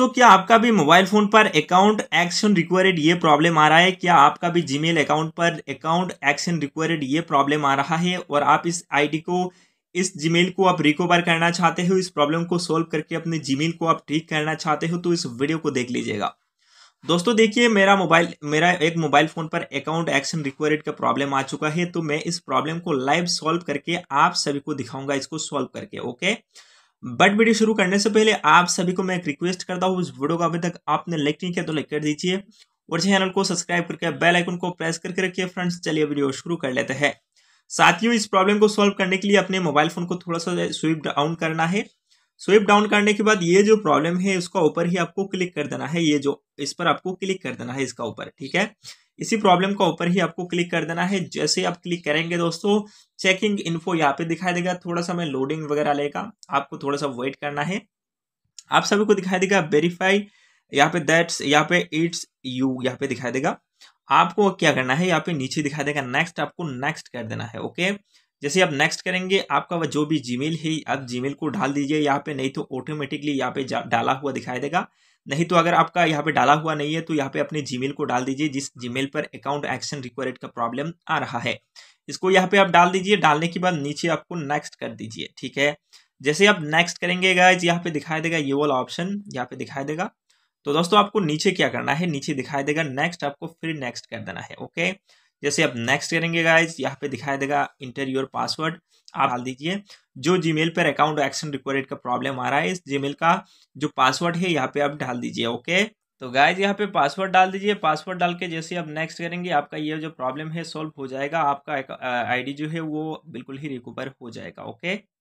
दोस्तों क्या आपका भी मोबाइल फोन पर अकाउंट एक्शन रिक्वायर्ड ये प्रॉब्लम आ रहा है क्या आपका भी जीमेल अकाउंट पर अकाउंट एक्शन रिक्वायर्ड ये प्रॉब्लम आ रहा है और आप इस आईडी को इस जीमेल को आप रिकवर करना चाहते हो इस प्रॉब्लम को सोल्व करके अपने जीमेल को आप ठीक करना चाहते हो तो इस वीडियो को देख लीजिएगा दोस्तों देखिए मेरा मोबाइल मेरा एक मोबाइल फ़ोन पर अकाउंट एक्शन रिक्वायर्ड का प्रॉब्लम आ चुका है तो मैं इस प्रॉब्लम को लाइव सॉल्व करके आप सभी को दिखाऊंगा इसको सॉल्व करके ओके बट वीडियो शुरू करने से पहले आप सभी को मैं एक रिक्वेस्ट करता हूँ इस वीडियो को अभी तक आपने लाइक नहीं किया तो लाइक कर दीजिए और चैनल को सब्सक्राइब करके बेल आइकन को प्रेस करके रखिए फ्रेंड्स चलिए वीडियो शुरू कर लेते हैं साथियों इस प्रॉब्लम को सॉल्व करने के लिए अपने मोबाइल फोन को थोड़ा सा स्विप डाउन करना है स्विप डाउन करने के बाद ये जो प्रॉब्लम है उसका ऊपर ही आपको क्लिक कर देना है ये जो इस पर आपको क्लिक कर देना है इसका ऊपर ठीक है इसी प्रॉब्लम का ऊपर ही आपको क्लिक कर देना है जैसे आप क्लिक करेंगे दोस्तों चेकिंग इन्फो यहाँ पे दिखाई देगा थोड़ा सा मैं लोडिंग वगैरह लेगा आपको थोड़ा सा वेट करना है आप सभी को दिखाई देगा वेरीफाई यहाँ पे दैट्स यहाँ पे इट्स यू यहाँ पे दिखाई देगा आपको क्या करना है यहाँ पे नीचे दिखाई देगा नेक्स्ट आपको नेक्स्ट कर देना है ओके जैसे आप नेक्स्ट करेंगे आपका वह जो भी जीमेल है आप जीमेल को डाल दीजिए यहाँ पे नहीं तो ऑटोमेटिकली यहाँ पे डाला हुआ दिखाई देगा नहीं तो अगर आपका यहाँ पे डाला हुआ नहीं है तो यहाँ पे अपने जीमेल को डाल दीजिए जिस जीमेल पर अकाउंट एक्शन रिक्वायर्ड का प्रॉब्लम आ रहा है इसको यहाँ पे आप डाल दीजिए डालने के बाद नीचे आपको नेक्स्ट कर दीजिए ठीक है जैसे आप नेक्स्ट करेंगे गाइज यहाँ पे दिखाई देगा ये वाला ऑप्शन यहाँ पे दिखाई देगा तो दोस्तों आपको नीचे क्या करना है नीचे दिखाई देगा नेक्स्ट आपको फिर नेक्स्ट कर देना है ओके जैसे आप नेक्स्ट करेंगे गाइज यहाँ पे दिखाई देगा इंटर योर पासवर्ड आप डाल दीजिए जो जीमेल पर अकाउंट एक्शन रिक्वायर्ड का प्रॉब्लम आ रहा है इस जीमेल का जो पासवर्ड है यहाँ पे आप डाल दीजिए ओके तो गाइज यहाँ पे पासवर्ड डाल दीजिए पासवर्ड डाल के जैसे आप नेक्स्ट करेंगे आपका ये जो प्रॉब्लम है सॉल्व हो जाएगा आपका आईडी जो है वो बिल्कुल ही रिकवर हो जाएगा ओके